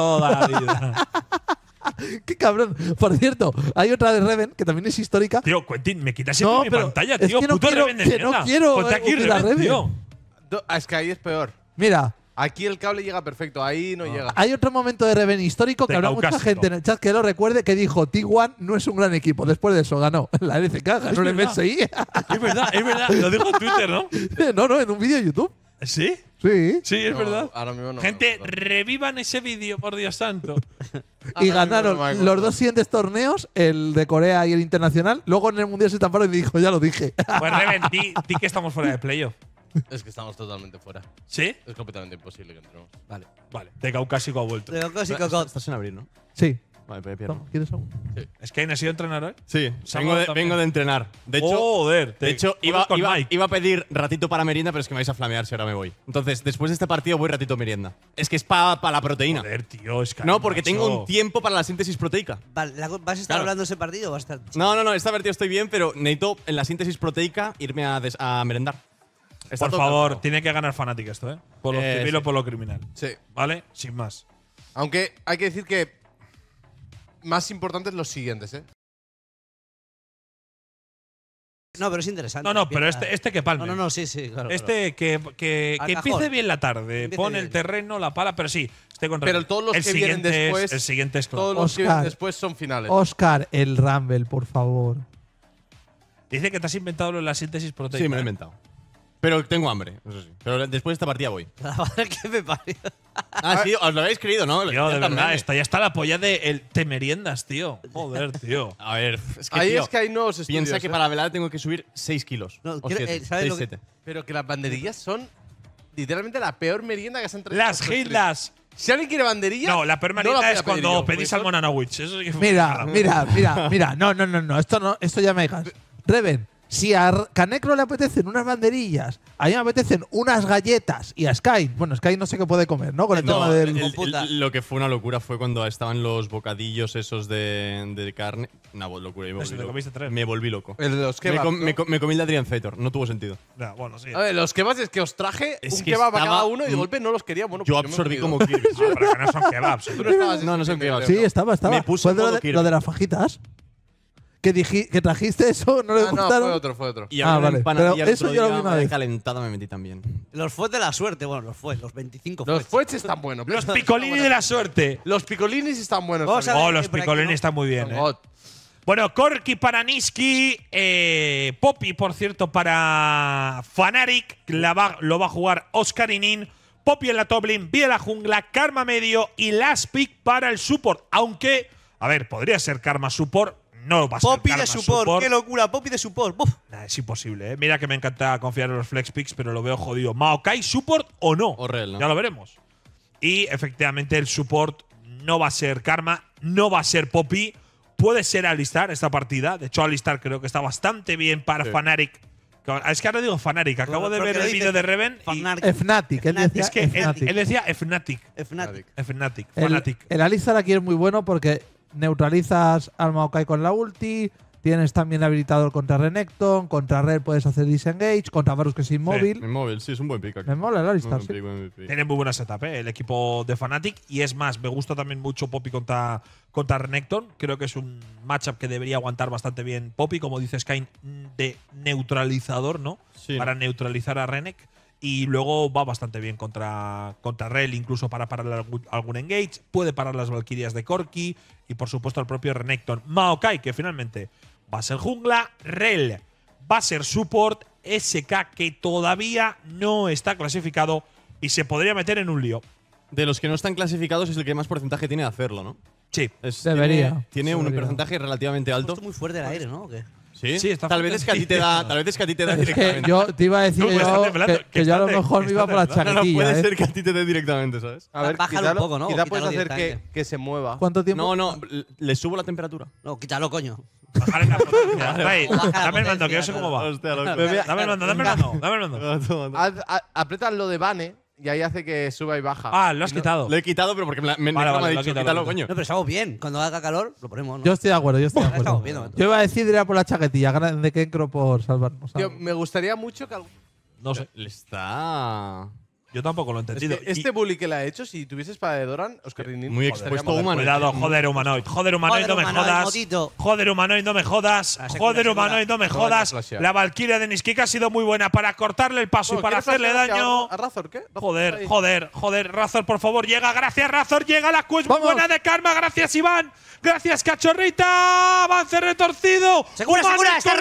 Toda la vida. Qué cabrón. Por cierto, hay otra de Reven que también es histórica. Tío, Quentin, me quitas mi pantalla, tío. Es que no quiero, no quiero Reven, tío. es que ahí es peor. Mira. Aquí el cable llega perfecto, ahí no, ah. llega. Hay otro momento de Reven histórico que habrá mucha gente en el chat que lo recuerde que dijo T1 no es un gran equipo. Después de eso ganó la LCK, le el ahí. Es verdad, es verdad. Lo dijo en Twitter, ¿no? no, no, en un vídeo de YouTube. ¿Sí? Sí. Sí, es verdad. Gente, revivan ese vídeo, por Dios santo. Y ganaron los dos siguientes torneos, el de Corea y el internacional. Luego en el Mundial se estamparon y dijo, ya lo dije. Pues Reven, que estamos fuera de playoff. Es que estamos totalmente fuera. ¿Sí? Es completamente imposible que entremos. Vale. Vale. De Caucásico ha vuelto. De Caucásico Estás en abril, ¿no? sí. ¿Quieres Es que he entrenar ¿eh? Sí, vengo de, entrenar. De hecho, Joder, de hecho iba, a pedir ratito para merienda, pero es que me vais a flamear si ahora me voy. Entonces, después de este partido voy ratito a merienda. Es que es para la proteína. Joder, tío, es que. no, porque tengo un tiempo para la síntesis proteica. Vale, ¿Vas a estar hablando ese partido o vas a estar- No, no, no, esta partida estoy bien, pero necesito en la síntesis proteica irme a, merendar. Por favor, tiene que ganar Fanatic esto, ¿eh? Por lo eh, civil o por lo criminal. Sí. ¿Vale? Sin más. Aunque hay que decir que más importantes los siguientes, ¿eh? No, pero es interesante. No, no, pero este, este que palma. No, no, sí, sí, claro. Este que, que, empiece bien la tarde, pone el terreno, la pala, pero sí, estoy con Pero todos los que vienen después- el siguiente es Todos los que vienen después son finales. Oscar, el Rumble, por favor. Dice que te has inventado lo de la síntesis proteica. Sí, me lo he ¿eh? inventado. Pero tengo hambre, eso sí. Pero después de esta partida voy. La ah, que me parió. Ah, sí, os lo habéis creído, ¿no? Yo, de verdad, está, ya está la polla de el te meriendas, tío. Joder, tío. A ver, es que, Ahí es que hay nuevos piensa que para ¿eh? para velada tengo que subir 6 kilos. No, o eh, siete, Pero que las banderillas son literalmente la peor merienda que se han traído. Las gildas. Si alguien quiere banderillas No, la permanita es cuando pedís al pues, salmón a Mira, mira, mira, mira. No, no, no, no. Esto no, esto ya me digas. Reven, si a Canecro le apetecen unas banderillas, a mí me apetecen unas galletas y a Sky, bueno, Sky no sé qué puede comer, ¿no? Con el tema del. lo que fue una locura fue cuando estaban los bocadillos esos de, carne. Una locura, me volví, loco. me volví loco. El de los me, comí el de Adrian Feitor, no tuvo sentido. bueno, sí. A ver, los kebabs es que os traje un que kebab a cada uno y de golpe no los quería. Bueno, yo pues absorbí como kebabs. no son kebabs. no, no, son kebabs. Sí, estaba, estaba. Me lo, lo de las fajitas que, que trajiste eso, no le gustaron. fue otro, fue otro. ah, vale. eso yo lo vi de vez. me metí también. Los fue de la suerte, bueno, los fue, los 25 Los fuets están buenos. Los picolines de la suerte. Los picolines están buenos. Oh, los picolines están muy bien. Eh. Bueno, Corky para Niski, eh, Poppy, por cierto, para Fanaric, va, lo va a jugar Oscar Inin, Poppy en la Toblin, lane, Vía la jungla, Karma medio y Last Pick para el support. Aunque, a ver, podría ser Karma support, no va a ser Poppy de support, qué locura, Poppy de support. es imposible, eh. Mira que me encanta confiar en los flex picks, pero lo veo jodido. Maokai, support o no. Ya lo veremos. Y efectivamente el support no va a ser Karma, no va a ser Poppy. Puede ser Alistar esta partida. De hecho, Alistar creo que está bastante bien para Fnatic. Es que ahora digo Fnatic. Acabo de ver el vídeo de Reven. Fnatic. Y Fnatic. Él decía Fnatic. Él, decía Fnatic. Fnatic. el Alistar aquí es muy bueno porque neutralizas al Maokai con la ulti. Tienes también habilitado contra Renekton, contra Red puedes hacer disengage, contra Varus que es inmóvil. inmóvil, sí, es un buen pick. Me mola Tiene muy buena setup eh, el equipo de Fnatic y es más, me gusta también mucho Poppy contra, contra Renekton. Creo que es un matchup que debería aguantar bastante bien Poppy, como dice Skyne, de neutralizador, ¿no? Para neutralizar a Renek y luego va bastante bien contra, contra Rel, incluso para parar algún engage, puede parar las Valkyrias de Corki y por supuesto el propio Renekton. Maokai, que finalmente va a ser jungla, Rel va a ser support, SK que todavía no está clasificado y se podría meter en un lío. De los que no están clasificados es el que más porcentaje tiene de hacerlo, ¿no? Sí. Se Debería. Tiene, un porcentaje relativamente alto. muy fuerte el aire, ¿no? Sí, tal, vez es que a ti te da, tal vez es que a ti te da directamente. yo te iba a decir pues yo que, yo a lo mejor me iba por la chaquetilla. No, puede ser ¿eh? que a ti te dé directamente, ¿sabes? A ver, un poco, ¿no? Quizá puedes hacer que, que, se mueva. ¿Cuánto tiempo? No, no, le subo la temperatura. No, quítalo, coño. Dame el mando, que yo sé cómo va. Dame el mando, dame el mando. Aprieta lo de Bane y ahí hace que suba y baja. Ah, lo has quitado. Lo he quitado, pero porque me, me, ha No, pero estamos bien. Cuando haga calor, lo ponemos. ¿no? Yo estoy de acuerdo, yo estoy de acuerdo. yo iba a decir, era por la chaquetilla, de Kenkro por salvarnos. Yo, me gustaría mucho que algún... No sé. Está... Yo tampoco lo he entendido. Este, bully que le ha hecho, si tuvieses para de Doran, Oscar Muy expuesto humanoid. Cuidado, joder, humanoid. Joder, humanoid, no me jodas. Ah, joder, humanoid, no me jodas. Joder, humanoid, no me jodas. La Valkyria de Niskika ha sido muy buena para cortarle el paso y para hacerle daño. ¿A Razor qué? Joder, joder, joder. Razor, por favor, llega. Gracias, Razor. Llega la quest buena de Karma. Gracias, Iván. Gracias, cachorrita. Avance retorcido. Segura, Está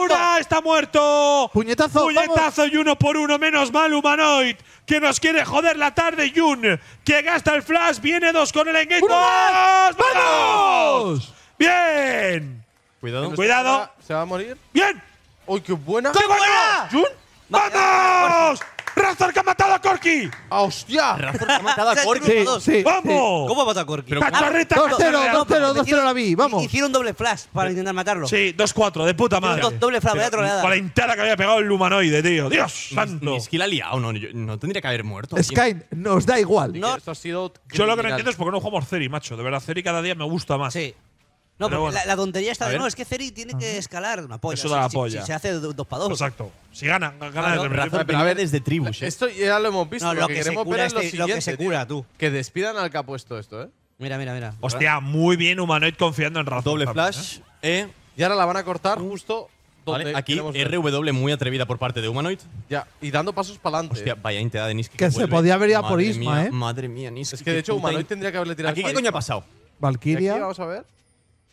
roto, Está muerto. Puñetazo. Puñetazo y uno por uno. Menos mal, humanoid que nos quiere joder la tarde. Jun, que gasta el flash, viene dos con el engage. ¡Vamos! ¡Vamos! ¡Bien! Cuidado. Cuidado. ¿Se va a morir? ¡Bien! ¡Uy, qué buena! ¡Qué buena! ¡Jun! ¡Vamos! Razor que ha matado a Corky. Ah, hostia! Razor que ha matado a Corky. ¡Vamos! ¿Cómo ha matado a Corky? ¡Cacharrita! 2-0, 2-0, 2-0 la vi, vamos. Hicieron doble flash para intentar matarlo. Sí, 2-4, de puta madre. doble flash, vaya troleada. Con la entera que había pegado el humanoide, tío. ¡Dios santo! Es que la ha liado, no, no tendría que haber muerto. Sky, nos da igual. No. Esto ha sido Yo lo que no entiendo es por qué no jugamos Ceri, macho. De verdad, Ceri cada día me gusta más. Sí. No, pero la, tontería está de no, es que Ceri tiene que escalar una polla. Eso da la si, polla. Si, se hace dos para dos. Exacto. Si gana, gana el de razón, a desde tribus. ¿eh? Esto ya lo hemos visto. lo, que, es lo, siguiente. que tú. Que despidan al que ha puesto esto, ¿eh? Mira, mira, mira. Hostia, muy bien Humanoid confiando en Razón. Doble flash. ¿eh? Eh. Y ahora la van a cortar justo Vale, aquí RW muy atrevida por parte de Humanoid. Ya, y dando pasos para adelante. Hostia, vaya entidad de Niski. Que, que se podía haber ido por Isma, ¿eh? Madre mía, Niski. Es que de hecho Humanoid tendría que haberle tirado. ¿Aquí qué coño ha pasado? Valkyria. Vamos a ver.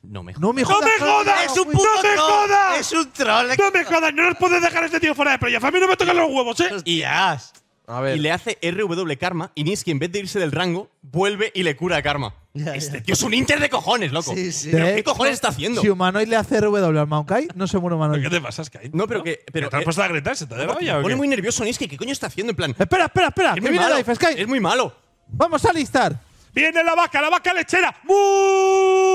No me jodas. ¡No me jodas! ¡Es un puto ¡No me jodas! ¡Es un troll! ¡No me jodas! ¡No nos puedes dejar a este tío fuera de playa! ¡A mí no me tocan los huevos, eh! Y ya. A ver. Y le hace RW Karma y Niski, en vez de irse del rango, vuelve y le cura a Karma. este tío es un Inter de cojones, loco. Sí, sí. ¿Pero qué cojones está haciendo? Si Humanoid le hace RW al Maokai, no se muere Humanoid. ¿Qué te pasa, Sky? No, pero que. Pero, ¿Te has eh, puesto a gritar? ¿Se te ha Pone muy nervioso Niski. ¿Qué coño está haciendo? En plan. Espera, espera, espera. Es muy malo. Sky. Es muy malo. Vamos a listar. ¡Viene la vaca, la vaca lechera! ¡Buu!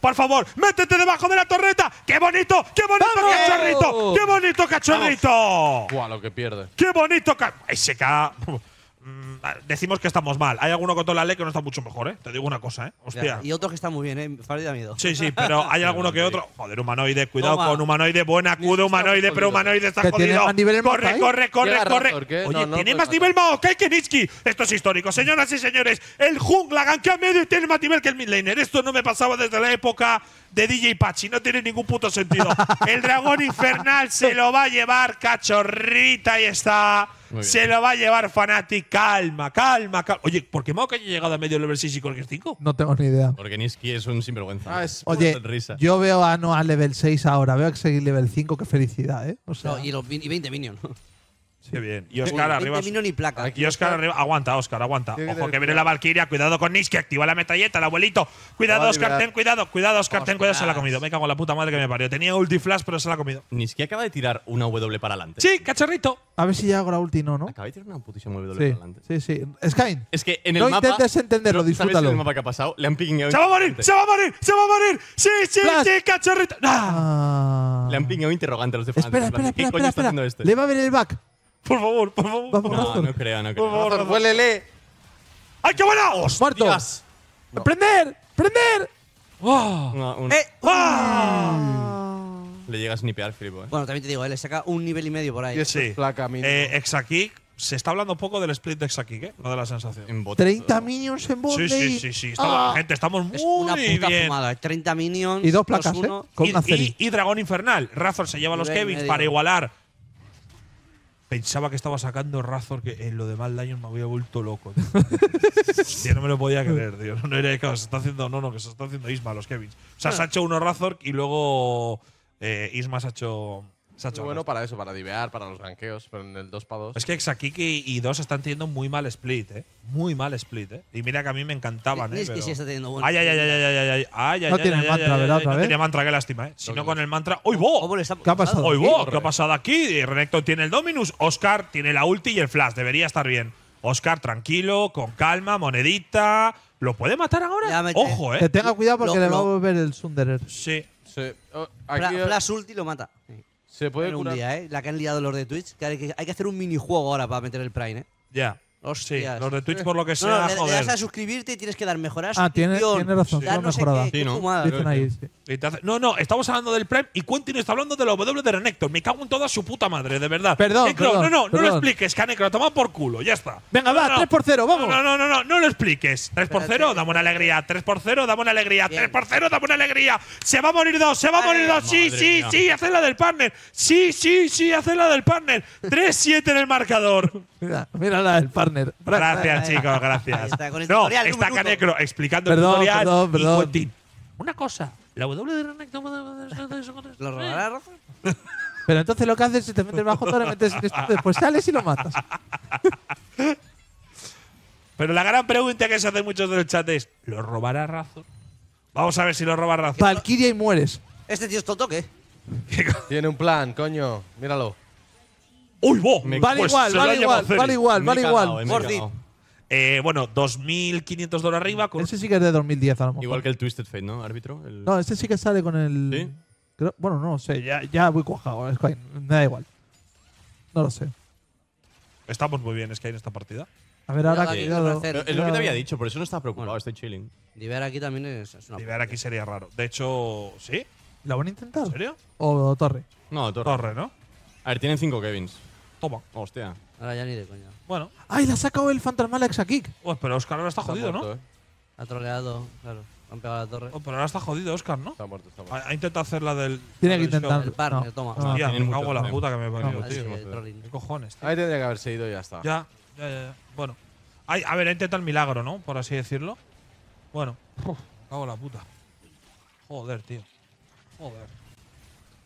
por favor, métete debajo de la torreta. ¡Qué bonito! ¡Qué bonito cachorrito! ¡Qué bonito cachorrito! Guau, lo que pierde. ¡Qué bonito! SK decimos que estamos mal. Hay alguno con ley que no está mucho mejor, ¿eh? Te digo una cosa, ¿eh? Hostia. Y otros que están muy bien, ¿eh? da miedo. Sí, sí, pero hay alguno que otro. Joder, humanoide, cuidado con humanoide, buena, acudo humanoide, pero humanoide está jodido. Corre, corre, corre, corre. Oye, tiene más nivel Maokai que Nitsuki. Esto es histórico, señoras y señores. El jungla a medio y tiene más nivel que el midlaner. Esto no me pasaba desde la época de DJ Pachi. No tiene ningún puto sentido. el dragón infernal se lo va a llevar, cachorrita. Ahí está. Se lo va a llevar Fanatic. Calma, calma, calma. Oye, ¿por qué Mauca ha llegado a medio level 6 y Corker 5? No tengo ni idea. Porque Niski es un sinvergüenza. Ah, es Oye, risa. yo veo a Noah level 6 ahora. Veo a seguir level 5. Qué felicidad, ¿eh? No, y los y 20 minions bien. Y Oscar arriba. ni placa. Aquí Oscar, arriba. Aguanta, Oscar, aguanta. Ojo, que viene la Valkyria. Cuidado con Nish, que activa la metalleta, el abuelito. Cuidado, Oscar, ten cuidado. Cuidado, Oscar, ten cuidado. Se la ha comido. Me cago en la puta madre que me parió. Tenía ulti flash, pero se la ha comido. Niski acaba de tirar una W para adelante. Sí, cacharrito. A ver si ya hago la ulti, no, ¿no? Acaba de tirar una putísima W para adelante. Sí, sí. Skyne. Es que en el no mapa. No intentes entenderlo, disfrútalo. ¿sabes el mapa que ha pasado? Le han pingueado. ¡Se va a morir! ¡Se va a morir! ¡Se va a morir! ¡Sí, sí, flash. sí, cacharrito! ¡Ah! Ah. Le han pingueado interrogante a los defensores. Espera, espera, espera. ¿Qué coño está haciendo este? Le va a ver el back. Por favor, por favor. Vamos, No, no creo, no Por favor, ¡Ay, qué buena! ¡Muerto! ¡Prender! ¡Prender! ¡Oh! Eh, ¡Ah! Le llega a snipear, Filipo, eh. Bueno, también te digo, él eh, le saca un nivel y medio por ahí. Sí, Sí. Eh, Exakick. Se está hablando un poco del split de Exakick, ¿eh? No de la sensación. En 30 minions en Sí, sí, sí, sí. Ah. Gente, estamos muy una puta bien. fumada. 30 eh. minions. Y dos placas, eh, uno. Y, Dragón Infernal. Razor se lleva a los Kevins para igualar Pensaba que estaba sacando Razor, que en lo de Mal daño me había vuelto loco. Yo no me lo podía creer, tío. No era que está haciendo. No, no, que se está haciendo Isma, los Kevins. O sea, se ha hecho uno Razor y luego eh, Isma se ha hecho bueno para eso, para divear, para los ganqueos, pero en el 2 para 2. Es que Exakiki y 2 están teniendo muy mal split, ¿eh? Muy mal split, ¿eh? Y mira que a mí me encantaban, Es ¿eh? que sí está teniendo buen Ay, ay, ay, ay, ay, ay, ay, No tiene mantra, ¿verdad? no tiene mantra, qué lástima, ¿eh? Si no con el mantra. ¡Uy, bo! ¿Qué ha pasado? ¿Qué ha pasado aquí? Renekton tiene el Dominus, Oscar tiene la ulti y el flash. Debería estar bien. Oscar, tranquilo, con calma, monedita. ¿Lo puede matar ahora? Ojo, ¿eh? Que tenga cuidado porque le va a volver el Sunderer. Sí. sí. Oh, eh, flash ulti lo mata. Se puede ¿eh? La que han liado los de Twitch. hay, que hacer un minijuego ahora para meter el Prime, ¿eh? Ya. Sí, los de Twitch por lo que sea, no, no, joder. le das a suscribirte y tienes que dar mejoras. Ah, tiene, tiene razón, dar no mejorada. ¿no? ¿no? Ahí, sí. no, estamos hablando del prem y Quentin está hablando de la W de Renekton. Me cago en toda su puta madre, de verdad. Perdón, Necro, perdón no, no, perdón. no lo expliques, lo toma por culo, ya está. Venga, va, 3 por 0, vamos. No, no, no, no, no lo expliques. 3 por 0, dame una alegría. 3 por 0, dame una alegría. 3 por 0, dame una alegría. Se va a morir dos, se va a morir dos. Sí, sí, sí, haz la del partner. Sí, sí, sí, haz la del partner. 3-7 en el marcador. Mira, la el partner. Gracias, chicos, gracias. Está, no, está Canecro explicando perdón, el tutorial. Perdón, perdón. Una cosa, la W de Renek ¿Lo robará Rafa? Pero entonces lo que haces es si te metes bajo todo, metes después sales y lo matas. Pero la gran pregunta que se hace muchos del chat es: ¿lo robará Razor? Vamos a ver si lo roba Razor. Valkyria y mueres. ¿Este tío es Toto, qué? Tiene un plan, coño. Míralo. ¡Uy, bo, vale, igual, vale, igual, vale igual, vale igual, vale igual, eh, bueno, 2.500 dólares arriba. Con ese sí que es de 2010, a lo mejor. Igual que el Twisted Fate, ¿no, árbitro? no, este sí que sale con el. ¿Sí? bueno, no lo sé, ya, ya voy cuajado. Es me da igual. No lo sé. Estamos muy bien, es que hay en esta partida. A ver, ahora Es lo que te había dicho, por eso no estaba preocupado, estoy chilling. Diver aquí también es, es una. aquí sería raro. De hecho, ¿sí? ¿Lo van a intentar? ¿En serio? ¿O Torre? No, Torre. Torre, ¿no? A ver, tienen 5 Kevins. Toma. Hostia. Ahora ya ni de coña. Bueno. ¡Ay, la ha sacado el Phantom a Kick! Pues, oh, pero Oscar ahora está, jodido, ¿no? Ha troleado, claro. Han pegado la torre. Oh, pero ahora está jodido, Oscar, ¿no? Está muerto, está muerto. Ha, intentado hacer la del. Tiene que intentar. El par, no. toma. Ah, Hostia, me cago en la puta que me he venido, tío. ¿Qué cojones, tío? Ahí tendría que haberse ido y ya está. Ya, ya, ya. Bueno. a ver, ha intentado el milagro, ¿no? Por así decirlo. Bueno. me cago en la puta. Joder, tío. Joder.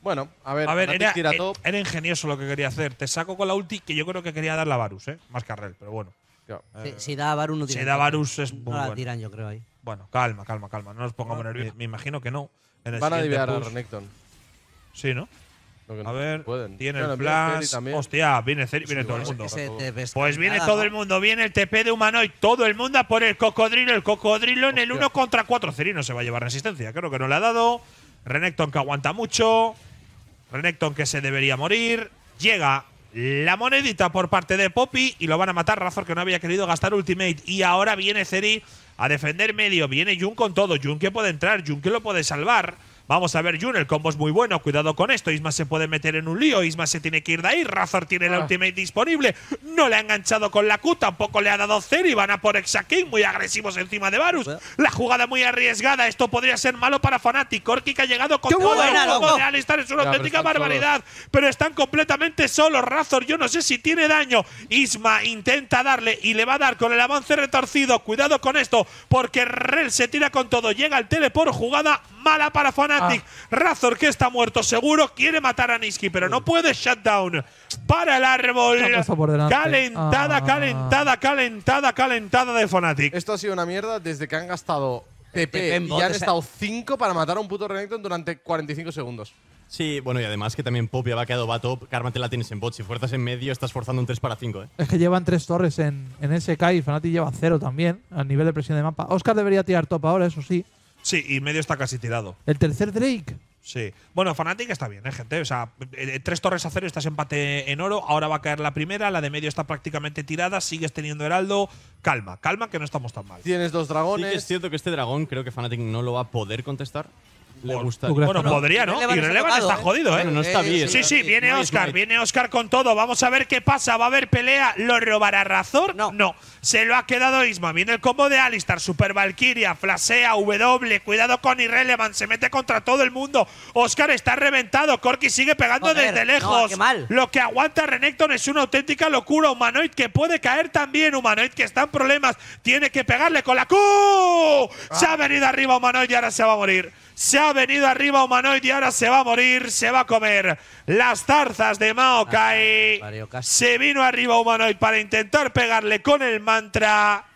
Bueno, a ver, e-, era, ingenioso lo que quería hacer. Te saco con la ulti que yo creo que quería dar la Varus, ¿eh? Más Carrel, pero bueno. Si, da a Varus no tiran. Si da Varus es. No la tiran, yo creo ahí. Bueno, calma, calma, calma. No nos pongamos nerviosos. Me imagino que no. Van a dividir a Renekton. Sí, ¿no? a ver, tienen tiene el Blast. Hostia, viene, Ceri, viene todo el mundo. Pues viene todo el mundo. Viene el TP de Humanoid. Todo el mundo a por el cocodrilo. El cocodrilo en el 1 contra 4. Ceri no se va a llevar resistencia. Creo que no le ha dado. Renekton que aguanta mucho. Renekton que se debería morir. Llega la monedita por parte de Poppy y lo van a matar. Razor que no había querido gastar ultimate. Y ahora viene Zeri a defender medio. Viene Jun con todo. Jun que puede entrar. Jun que lo puede salvar. Vamos a ver, Jun, el combo es muy bueno, cuidado con esto. Isma se puede meter en un lío, Isma se tiene que ir de ahí. Razor tiene el ah. ultimate disponible, no le ha enganchado con la Q, tampoco le ha dado cero y van a por Exaking, muy agresivos encima de Varus. La jugada muy arriesgada, esto podría ser malo para Fnatic. que ha llegado con todo el juego de Alistar, es una auténtica barbaridad, pero están completamente solos. Razor, yo no sé si tiene daño. Isma intenta darle y le va a dar con el avance retorcido. Cuidado con esto, porque Rel se tira con todo, llega el teleport, jugada mala para Fnatic. Ah. Razor, que está muerto seguro, quiere matar a Niski, pero no puede. Shutdown para el árbol. Calentada, ah. calentada, calentada, calentada de Fnatic. Esto ha sido una mierda desde que han gastado TP y han eh. estado 5 para matar a un puto Renekton durante 45 segundos. Sí, bueno, y además que también Pop ya va quedado Bato. Karma te la tienes en bot. Si fuerzas en medio, estás forzando un 3 para 5. ¿eh? Es que llevan tres torres en, en SK y Fnatic lleva 0 también, al nivel de presión de mapa. Oscar debería tirar top ahora, eso sí. Sí, y medio está casi tirado. El tercer Drake. Sí. Bueno, Fnatic está bien, ¿eh, gente? O sea, eh, eh, tres torres a cero, estás empate en oro. Ahora va a caer la primera, la de medio está prácticamente tirada. Sigues teniendo Heraldo. Calma, calma, que no estamos tan mal. Tienes dos dragones. es cierto que este dragón creo que Fnatic no lo va a poder contestar. Bueno, podría, ¿no? Irrelevant está ¿eh? jodido, ¿eh? no está bien. Sí, sí, viene Oscar, viene Oscar con todo. Vamos a ver qué pasa. ¿Va a haber pelea? ¿Lo robará Razor? No. Se lo ha quedado Isma. Viene el combo de Alistar, Super Valkyria, Flasea, W. Cuidado con Irrelevant, se mete contra todo el mundo. Oscar está reventado. Corky sigue pegando desde lejos. Lo que aguanta Renekton es una auténtica locura. Humanoid que puede caer también. Humanoid que está en problemas. Tiene que pegarle con la Q. Se ha venido arriba Humanoid y ahora se va a morir se ha venido arriba Humanoid y ahora se va a morir, se va a comer las tarzas de Maokai. Ah, se vino arriba Humanoid para intentar pegarle con el mantra.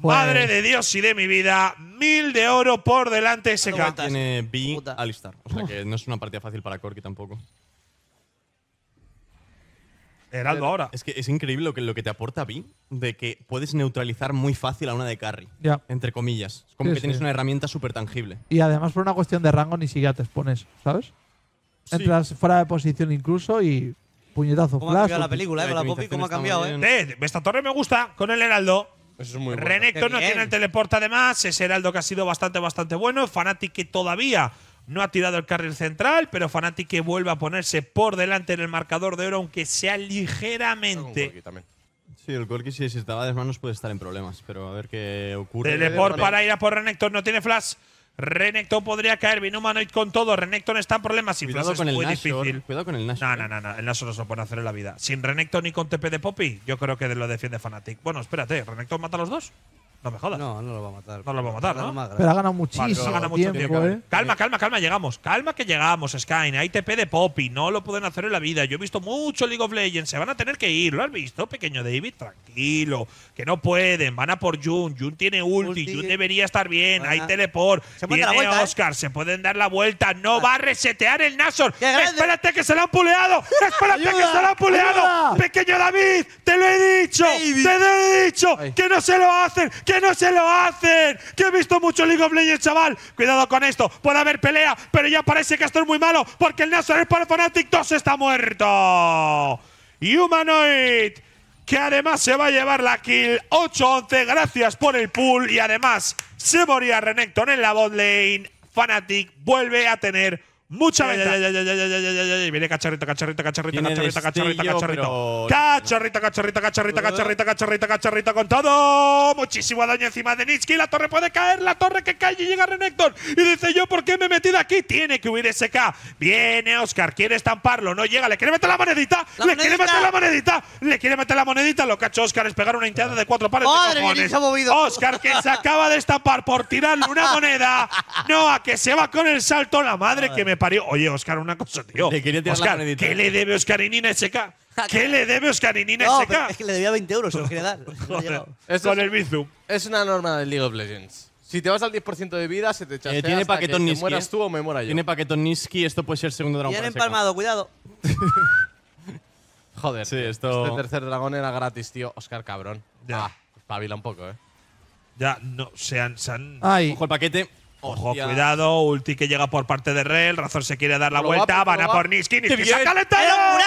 Madre pues. de Dios y de mi vida, mil de oro por delante SK. Tiene B Alistar, o sea que no es una partida fácil para Corky tampoco. Heraldo ahora. Es que es increíble lo que, lo que te aporta Vi, de que puedes neutralizar muy fácil a una de carry, entre comillas. como que tienes una herramienta súper tangible. Y además por una cuestión de rango ni siquiera te expones, ¿sabes? Entras fuera de posición incluso y puñetazo ¿Cómo ha cambiado la película, eh? la Poppy, ¿cómo ha cambiado, eh? esta torre me gusta, con el Heraldo. Eso es muy bueno. Renekton no tiene el teleporte además, Es Heraldo que ha sido bastante, bastante bueno. Fnatic que todavía no ha tirado el carril central, pero Fnatic que vuelve a ponerse por delante en el marcador de oro, aunque sea ligeramente. Sí, el Corky si se estaba de manos puede estar en problemas, pero a ver qué ocurre. Teleport para ir a por Renekton, no tiene flash. Renekton podría caer, vino con todo. Renekton está en problemas. cuidado con es el muy difícil. Cuidado con el Nash. No, eh. no, no, El Nashor no se lo puede hacer en la vida. Sin Renekton ni con TP de Poppy, yo creo que lo defiende Fnatic. Bueno, espérate, ¿Renekton mata a los dos? No me jodas. No, no lo va a matar. No lo va a matar, ¿no? Pero ha ganado muchísimo ha ganado mucho tiempo, ¿eh? Calma, calma, calma, llegamos. Calma que llegamos, Skyne. Hay TP de Poppy. No lo pueden hacer en la vida. Yo he visto mucho League of Legends. Se van a tener que ir. ¿Lo has visto, pequeño David? Tranquilo. Que no pueden. Van a por Jun. Jun tiene ulti. June Jun debería estar bien. Hay ah. teleport. Se puede ¿eh? Oscar. Se pueden dar la vuelta. No ah. va a resetear el Nasor. Espérate que se lo han puleado. Espérate que se lo han puleado. Pequeño David, te lo he dicho. Te lo he dicho. Que no se lo hacen que no se lo hacen. Que he visto mucho League of Legends, chaval. Cuidado con esto. Puede haber pelea, pero ya parece que esto es muy malo porque el es para Fanatic 2 está muerto. Humanoid, que además se va a llevar la kill 8-11. Gracias por el pull y además se moría Renekton en la bot lane. Fanatic vuelve a tener Mucha venta. Viene cacharrita, cacharrita, cacharrita, cacharrita, cacharrita, cacharrita, cacharrita, cacharrito, cacharrita, cacharrita, cacharrito, cacharrito con todo. Muchísimo daño encima de Nitsky. La torre puede caer, la torre que cae y llega Renekton. Y dice yo, ¿por qué me he metido aquí? Tiene que huir SK. Viene Oscar, quiere estamparlo, no llega, le quiere meter la monedita, le quiere meter la monedita, le quiere meter la monedita. Lo que ha Oscar es pegar una hinchada de cuatro pares de cojones. Oscar que se acaba de estampar por tirarle una moneda. No, a que se va con el salto. La madre que me parió. Oye, Oscar, una cosa, tío. ¿qué le debe Oscar Nina SK? ¿Qué le debe Oscar Nina No, SK? es que le debía 20 euros, se lo quería dar. Con el bizu. Es una norma del League of Legends. Si te vas al 10% de vida, se te echas. Eh, tiene paquetón Niski, mueras eh. tú o me muera yo. Tiene paquetón Niski, esto puede ser segundo dragón. empalmado, cuidado. Joder. esto- Este tercer dragón era gratis, tío. Oscar, cabrón. Ya. Ah, espabila un poco, eh. Ya, no, se han. se han- el paquete. Ojo, cuidado, ulti que llega por parte de Rel, Razor se quiere dar la vuelta, van a por Niski, Niski se ha calentado.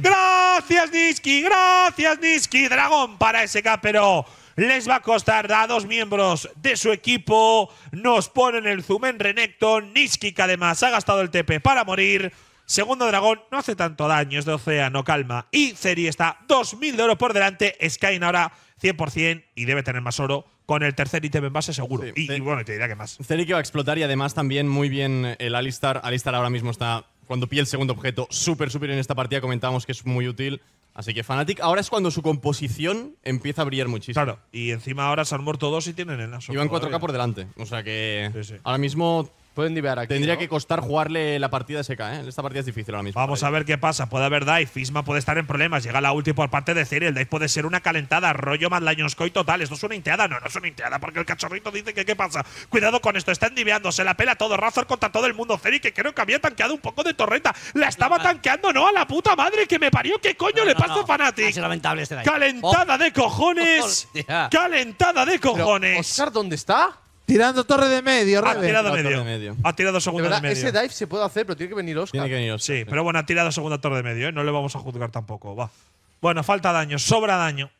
Gracias Niski, gracias Niski, dragón para SK, pero les va a costar a dos miembros de su equipo, nos ponen el zoom en Renekton, Niski que además ha gastado el TP para morir, Segundo dragón no hace tanto daño, es de océano, calma. Y Ceri está 2.000 de oro por delante. Skyne ahora 100% y debe tener más oro. Con el tercer ítem en base seguro. y, bueno, te dirá que más. Ceri que va a explotar y además también muy bien eh, el Alistar. Alistar ahora mismo está, cuando pide el segundo objeto, súper, súper en esta partida. Comentábamos que es muy útil. Así que Fnatic ahora es cuando su composición empieza a brillar muchísimo. Claro, y encima ahora se han muerto dos y tienen el Naso. Iban 4K por delante. O sea que ahora mismo Pueden Tendría que costar jugarle la partida seca, ¿eh? Esta partida es difícil ahora mismo. Vamos a ver qué pasa. Puede haber dive. Fisma puede estar en problemas. Llega la ulti parte de Ciri. El dive puede ser una calentada. Rollo más Lionscoy total. Esto es una inteada. No, no es una inteada porque el cachorrito dice que qué pasa. Cuidado con esto. está diveando. Se la pela todo. Razor contra todo el mundo. Ciri que creo que había tanqueado un poco de torreta. La estaba tanqueando, ¿no? A la puta madre que me parió. ¿Qué coño le pasa a Fnatic? Es lamentable este oh. Calentada de cojones. Calentada de cojones. ¿Oscar dónde está? Tirando torre de medio, Ha tirado medio. de medio. Ha tirado segunda de, medio. ese dive se puede hacer, pero tiene que venir Oscar. Tiene que venir Sí, pero bueno, ha tirado segunda torre de medio, ¿eh? No le vamos a juzgar tampoco, va. Bueno, falta daño, sobra daño.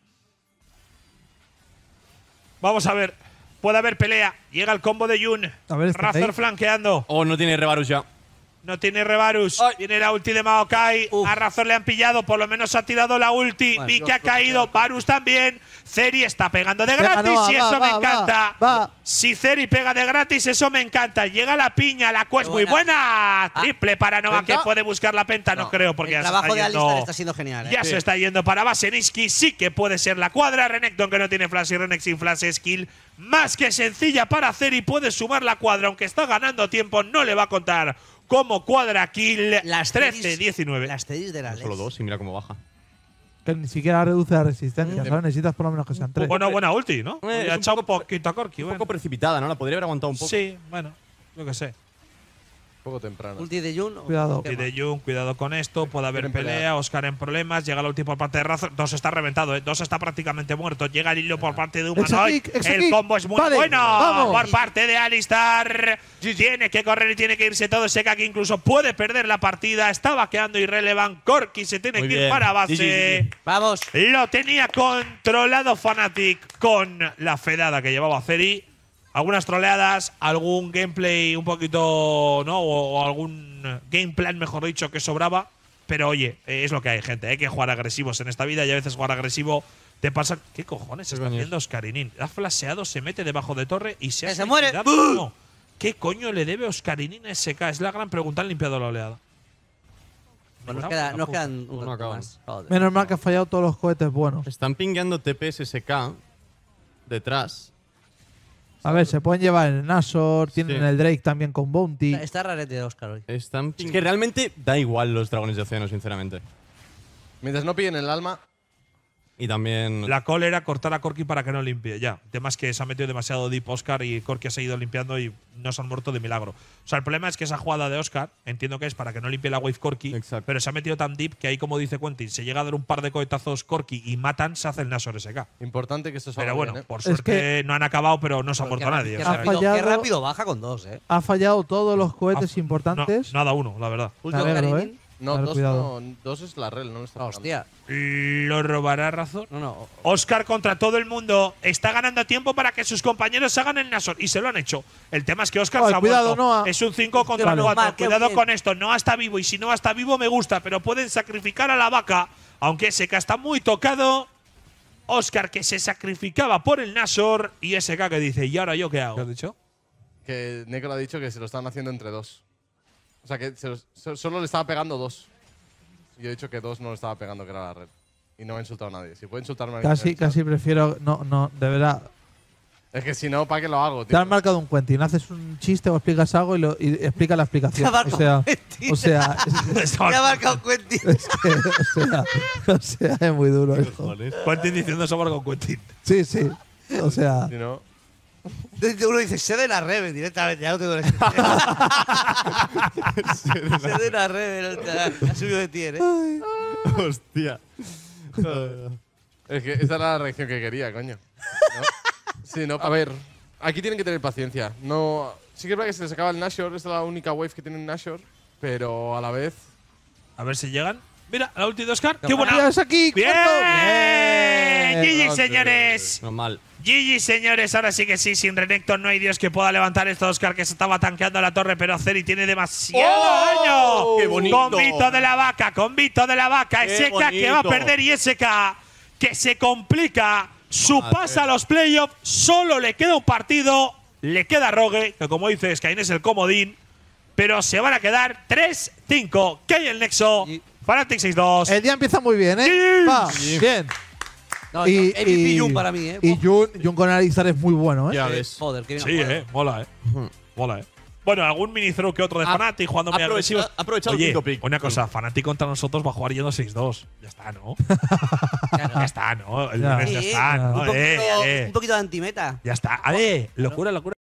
Vamos a ver. Puede haber pelea. Llega el combo de Jun. A Razor flanqueando. Oh, no tiene Revarus ya. No tiene rebarus Tiene la ulti de Maokai. A razón le han pillado. Por lo menos ha tirado la ulti. Vi que ha pues caído. Varus también. Ceri está pegando de gratis y eso me encanta. Si Ceri pega de gratis, eso me encanta. Llega la piña, la Q muy buena. Ah. Triple para Nova, que puede buscar la penta, no, creo, porque el ya trabajo se está de yendo, está siendo genial. ¿eh? Ya se está yendo para base. Niski sí que puede ser la cuadra. Renekton que no tiene flash y Renek sin flash skill. Más que sencilla para Zeri, puede sumar la cuadra, aunque está ganando tiempo, no le va a contar como cuadra aquí Las 13, 19. Las 10 de la pues Solo dos y mira cómo baja. Que ni siquiera reduce la resistencia, mm. Necesitas por lo menos que sean tres. Bueno, buena ulti, ¿no? ha eh, un poquito Un poco precipitada, ¿no? La podría haber aguantado un poco. Sí, bueno, yo qué sé poco temprano. Ulti de June, Cuidado. de cuidado con esto. Puede haber pelea. Oscar en problemas. Llega la ulti por parte de Razor. Dos está reventado, eh, Dos está prácticamente muerto. Llega el por parte de Humanoid. El combo es muy bueno. Por parte de Alistar. Tiene que correr y tiene que irse todo. Seca que incluso puede perder la partida. Está quedando Irrelevant. Corky se tiene que ir para base. Vamos. Lo tenía controlado Fnatic con la fedada que llevaba Ceri algunas troleadas, algún gameplay un poquito, ¿no? O, algún game plan, mejor dicho, que sobraba. Pero oye, es lo que hay, gente. Hay que jugar agresivos en esta vida y a veces jugar agresivo te pasa. ¿Qué cojones está haciendo Oscarinin? Ha flaseado, se mete debajo de torre y se, se muere. ¿Qué coño le debe Oscarinin a SK? Es la gran pregunta. Han limpiado la oleada. nos, quedan Menos mal que ha fallado todos los cohetes bueno Están pingueando TPS SK detrás a ver, se pueden llevar el Nasor, tienen el Drake también con Bounty. Está rarete de Oscar hoy. Es que realmente da igual los dragones de océano, sinceramente. Mientras no pillen el alma, y también. La call era cortar a Corky para que no limpie, ya. El que se ha metido demasiado deep Oscar y Corky ha seguido limpiando y no se han muerto de milagro. O sea, el problema es que esa jugada de Oscar, entiendo que es para que no limpie la wave Corky, pero se ha metido tan deep que ahí, como dice Quentin, se llega a dar un par de cohetazos Corky y matan, se hace el Nasor SK. Importante que esto se Pero bueno, ¿eh? por suerte que no han acabado, pero no se ha muerto nadie. Qué rápido, rápido, baja con dos, ¿eh? Ha fallado todos los cohetes importantes. nada uno, la verdad. No, dos, es la rel, no lo está ah, ¿Lo robará razón? No, no. Oscar contra todo el mundo está ganando tiempo para que sus compañeros hagan el Nasor. Y se lo han hecho. El tema es que Oscar ha cuidado, Es un 5 contra el 4. cuidado con esto. No está vivo. Y si no está vivo, me gusta. Pero pueden sacrificar a la vaca. Aunque SK está muy tocado. Oscar que se sacrificaba por el Nasor. Y SK que dice: ¿Y ahora yo qué hago? has dicho? Que Negro ha dicho que se lo están haciendo entre dos. O sea, que solo le estaba pegando dos. Y he dicho que dos no le estaba pegando, que era la red. Y no me ha insultado a nadie. Si puede insultarme Casi, casi prefiero. No, no, de verdad. Es que si no, ¿para qué lo hago, tío? Te han marcado un cuentín, haces un chiste o explicas algo y, lo, explica la explicación. o sea, o sea, te ha marcado un Es o, sea, es muy duro. Hijo. diciendo eso ha marcado un cuentín. Sí, sí. O sea. no. Uno dice, Sede de la Rebe directamente, ya no te duele. Sede de la Rebe, ha subido de ti, ¿eh? Hostia. Es que esa era la reacción que quería, coño. a ver. Aquí tienen que tener paciencia. No, sí que es verdad que se les acaba el Nashor, esta es la única wave que tienen Nashor, pero a la vez. A ver si llegan. Mira, la ulti de ¡Qué buena! ¡Es aquí! ¡Bien! ¡Bien! ¡GG, señores! Normal. GG, señores, ahora sí que sí, sin Renekton no hay Dios que pueda levantar esto. Oscar que se estaba tanqueando la torre, pero Zeri tiene demasiado daño. ¡Oh! ¡Qué bonito! Convito de la vaca, convito de la vaca. SK que va a perder y SK que se complica su pasa a los playoffs. Solo le queda un partido, le queda Rogue, que como dices Skyne es el comodín. Pero se van a quedar 3-5. Que hay el nexo. Y Fanatic 6-2. El día empieza muy bien, ¿eh? Va, bien y, Jun para mí, ¿eh? Y Jun, con analizar es muy bueno, ¿eh? Ya ves. Joder, qué bien sí, eh. Mola, eh. Mola, eh. Bueno, algún mini throw que otro de Fnatic jugando muy agresivo. Aprovechado el Una cosa, Fnatic contra nosotros va a jugar yendo 6-2. Ya está, ¿no? ya está, ¿no? El lunes ya está, ¿no? Un eh, eh. poquito, de antimeta. Ya está. A ver, locura, locura.